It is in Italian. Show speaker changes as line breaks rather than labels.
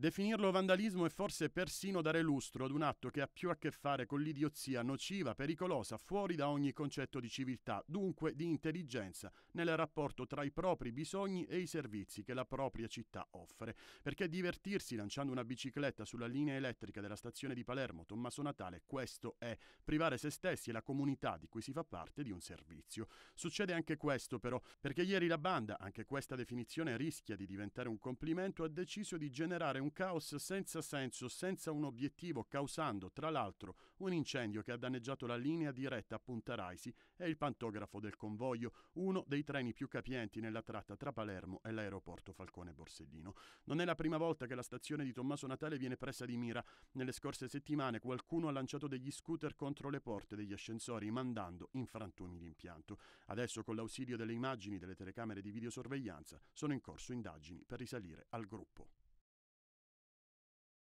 Definirlo vandalismo è forse persino dare lustro ad un atto che ha più a che fare con l'idiozia nociva, pericolosa, fuori da ogni concetto di civiltà, dunque di intelligenza, nel rapporto tra i propri bisogni e i servizi che la propria città offre. Perché divertirsi lanciando una bicicletta sulla linea elettrica della stazione di Palermo Tommaso Natale, questo è privare se stessi e la comunità di cui si fa parte di un servizio. Succede anche questo però, perché ieri la banda, anche questa definizione rischia di diventare un complimento, ha deciso di generare un un caos senza senso, senza un obiettivo, causando tra l'altro un incendio che ha danneggiato la linea diretta a Punta Raisi e il pantografo del convoglio, uno dei treni più capienti nella tratta tra Palermo e l'aeroporto Falcone Borsellino. Non è la prima volta che la stazione di Tommaso Natale viene presa di mira. Nelle scorse settimane qualcuno ha lanciato degli scooter contro le porte degli ascensori, mandando in frantumi l'impianto. Adesso, con l'ausilio delle immagini delle telecamere di videosorveglianza, sono in corso indagini per risalire al gruppo.